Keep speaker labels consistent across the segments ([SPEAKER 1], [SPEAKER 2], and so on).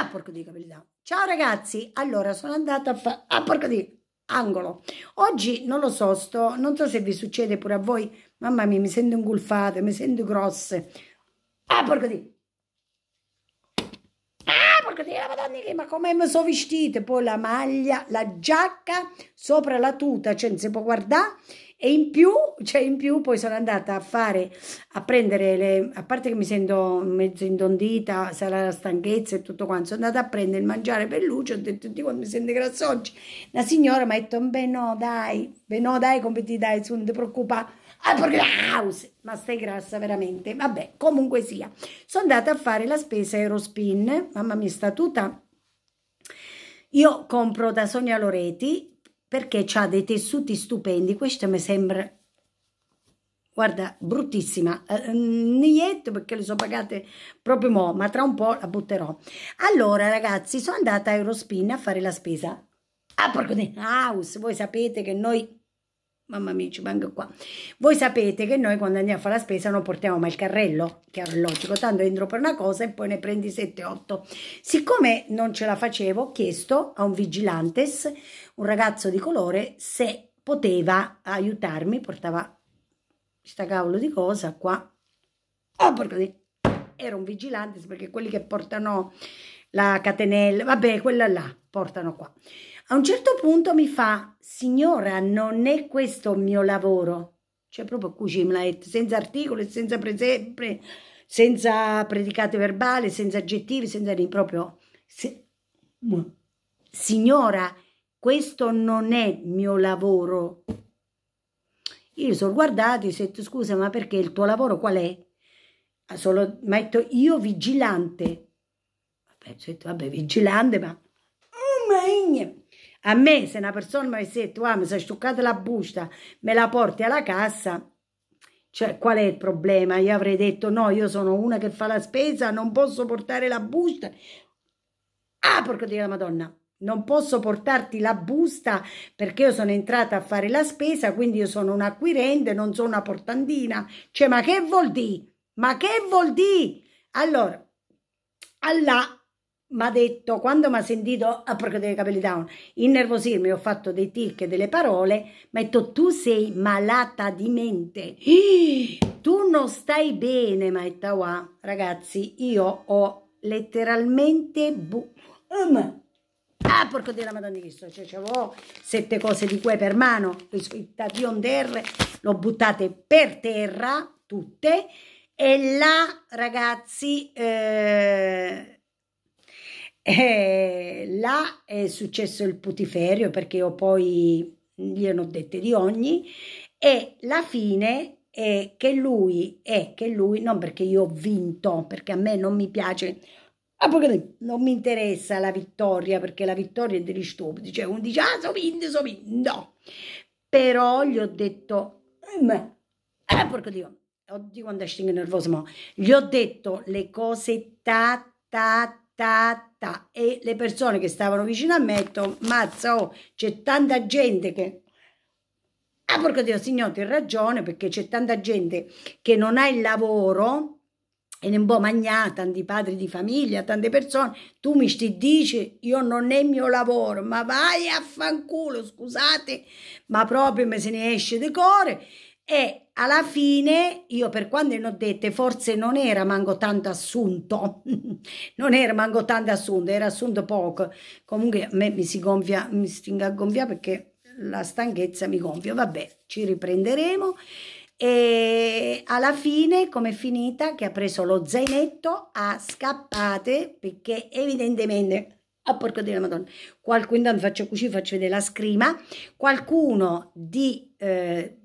[SPEAKER 1] Ah, porco di capellità. Ciao ragazzi, allora sono andata a fare... Ah, porco di angolo. Oggi non lo so, sto... non so se vi succede pure a voi. Mamma mia, mi sento ingulfate, mi sento grosse. Ah, porco di... Ah, porco di... Madonna, ma come mi sono vestita? Poi la maglia, la giacca, sopra la tuta, cioè non si può guardare e in più, cioè in più, poi sono andata a fare, a prendere le, a parte che mi sento mezzo indondita, sarà la stanchezza e tutto quanto, sono andata a prendere il mangiare per Lucio, ho detto, ti quando mi sente grasso oggi. La signora mi ha detto, beh no dai, beh no dai, come ti dai, non ti preoccupare. Ah, ah, ma stai grassa veramente. Vabbè, comunque sia. Sono andata a fare la spesa Aerospin. Mamma mia, statuta. Io compro da Sonia Loreti perché ha dei tessuti stupendi. Questa mi sembra, guarda, bruttissima. Eh, mm, niente perché le sono pagate proprio mo', ma tra un po' la butterò. Allora, ragazzi, sono andata a Eurospin a fare la spesa. A ah, Porcodin House, voi sapete che noi Mamma mia, ci manca qua. Voi sapete che noi quando andiamo a fare la spesa non portiamo mai il carrello, che è logico, tanto entro per una cosa e poi ne prendi 7-8. Siccome non ce la facevo, ho chiesto a un vigilantes, un ragazzo di colore, se poteva aiutarmi, portava questa cavolo di cosa qua. Oh, porca di... Era un vigilantes perché quelli che portano la catenella, vabbè, quella là, portano qua. A un certo punto mi fa, signora, non è questo il mio lavoro. Cioè proprio Cucimlaet, senza articoli, senza, prese, senza predicate verbali, senza aggettivi, senza proprio... Se, signora, questo non è il mio lavoro. Io sono guardata e ho detto, scusa, ma perché il tuo lavoro qual è? Solo, detto, io vigilante. Vabbè, ho detto, vabbè, vigilante, ma a me, se una persona mi avesse detto, ah, mi sei stuccata la busta, me la porti alla cassa, cioè, qual è il problema? Io avrei detto, no, io sono una che fa la spesa, non posso portare la busta. Ah, porca Dio la Madonna, non posso portarti la busta perché io sono entrata a fare la spesa, quindi io sono un acquirente, non sono una portandina. Cioè, ma che vuol dire? Ma che vuol dire? Allora, Allah mi ha detto, quando mi ha sentito, a ah, proposito dei capelli down, innervosirmi, ho fatto dei tic, delle parole, mi ha detto, tu sei malata di mente, tu non stai bene, ma è tawa. Ragazzi, io ho letteralmente... Bu- um. Ah, porco della Madonna di Cristo, cioè c'avevo cioè, oh, sette cose di cui per mano, i tapion d'erre, l'ho buttate per terra, tutte, e là, ragazzi... Eh e eh, là è successo il putiferio perché io poi gli hanno dette di ogni e la fine è che lui è che lui non perché io ho vinto perché a me non mi piace non mi interessa la vittoria perché la vittoria è degli stupidi cioè uno dice ah so vinto so vinto no però gli ho detto eh, ma eh, porco dio oddio quando stingo nervoso ma gli ho detto le cose ta ta ta, ta. E le persone che stavano vicino a me hanno detto, mazza, oh, c'è tanta gente che... Ah, porco Dio, signore, ti ragione, perché c'è tanta gente che non ha il lavoro e ne può mangiare, tanti padri di famiglia, tante persone. Tu mi sti dici, io non è il mio lavoro, ma vai a fanculo, scusate, ma proprio me se ne esce di cuore. E alla fine io per quando ne ho dette forse non era manco tanto assunto non era manco tanto assunto era assunto poco comunque a me mi si gonfia mi stinga a gonfia perché la stanchezza mi gonfia vabbè ci riprenderemo e alla fine com'è finita che ha preso lo zainetto a scappate perché evidentemente a ah, porco della Madonna. Qualcuno, intanto faccio così, faccio vedere la scrima. Qualcuno di eh,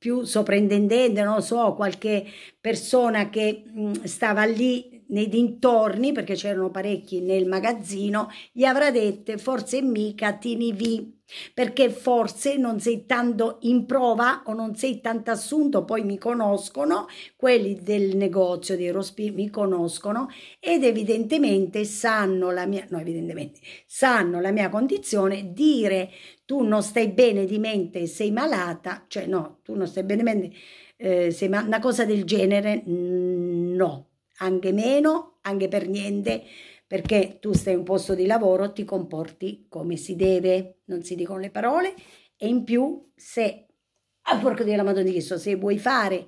[SPEAKER 1] più soprintendente, non so, qualche persona che mh, stava lì nei dintorni, perché c'erano parecchi nel magazzino, gli avrà dette forse mica tini vi, perché forse non sei tanto in prova o non sei tanto assunto, poi mi conoscono, quelli del negozio di Rospi mi conoscono ed evidentemente sanno la mia, no evidentemente, sanno la mia condizione, dire tu non stai bene di mente, sei malata, cioè no, tu non stai bene di mente, eh, sei ma- una cosa del genere, no anche meno, anche per niente, perché tu stai in un posto di lavoro, ti comporti come si deve, non si dicono le parole e in più se, a ah, porco della Madonna di se vuoi fare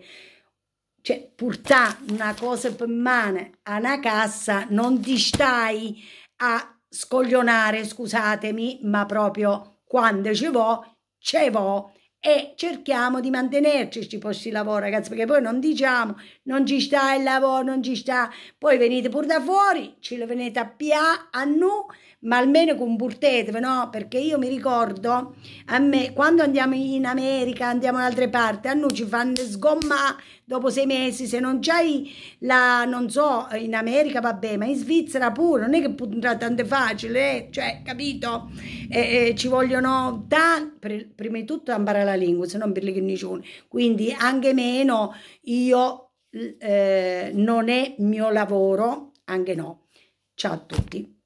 [SPEAKER 1] cioè portare una cosa per mano a una cassa non ti stai a scoglionare scusatemi ma proprio quando ci vo ci vo e cerchiamo di mantenerci questi posti di lavoro ragazzi perché poi non diciamo non ci sta il lavoro non ci sta poi venite pure da fuori ce lo venite a PA a nu ma almeno comportatevi no perché io mi ricordo a me quando andiamo in America andiamo da altre parti a noi ci fanno sgomma dopo sei mesi se non c'hai la non so in America vabbè ma in Svizzera pure non è che potrà tanto facile eh? cioè capito eh, eh, ci vogliono tanti prima di tutto imparare la lingua, se non per le connessioni. Quindi anche meno io eh, non è mio lavoro, anche no. Ciao a tutti.